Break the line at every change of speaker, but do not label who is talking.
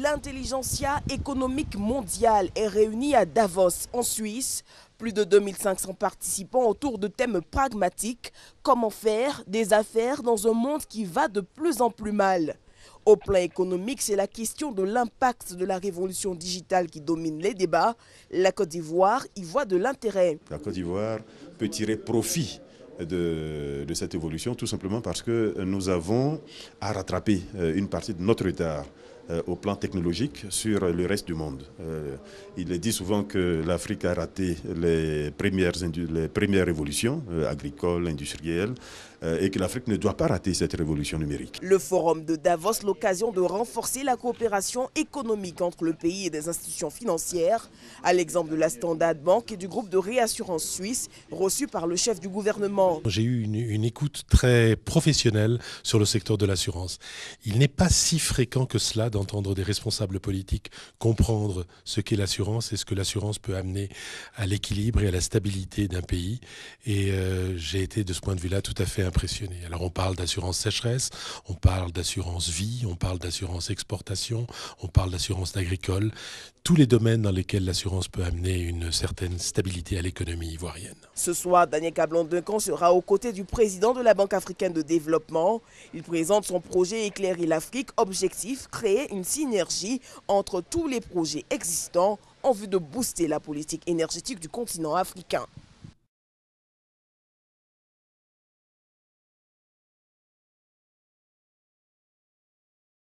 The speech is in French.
L'intelligentsia économique mondiale est réunie à Davos, en Suisse. Plus de 2500 participants autour de thèmes pragmatiques. Comment faire des affaires dans un monde qui va de plus en plus mal au plan économique, c'est la question de l'impact de la révolution digitale qui domine les débats. La Côte d'Ivoire y voit de l'intérêt.
La Côte d'Ivoire peut tirer profit de, de, cette évolution, tout simplement parce que nous avons à rattraper euh, une partie de notre retard euh, au plan technologique sur le reste du monde. Euh, il est dit souvent que l'Afrique a raté les premières, les premières révolutions euh, agricoles, industrielles, et que l'Afrique ne doit pas rater cette révolution numérique.
Le forum de Davos, l'occasion de renforcer la coopération économique entre le pays et des institutions financières, à l'exemple de la Standard Bank et du groupe de réassurance suisse reçu par le chef du gouvernement.
J'ai eu une, une écoute très professionnelle sur le secteur de l'assurance. Il n'est pas si fréquent que cela d'entendre des responsables politiques comprendre ce qu'est l'assurance et ce que l'assurance peut amener à l'équilibre et à la stabilité d'un pays. Et euh, j'ai été de ce point de vue-là tout à fait impressionné. Alors on parle d'assurance sécheresse, on parle d'assurance vie, on parle d'assurance exportation, on parle d'assurance agricole tous les domaines dans lesquels l'assurance peut amener une certaine stabilité à l'économie ivoirienne.
Ce soir, Daniel Cablon-Duncan sera aux côtés du président de la Banque africaine de développement. Il présente son projet Éclairer l'Afrique, objectif créer une synergie entre tous les projets existants en vue de booster la politique énergétique du continent africain.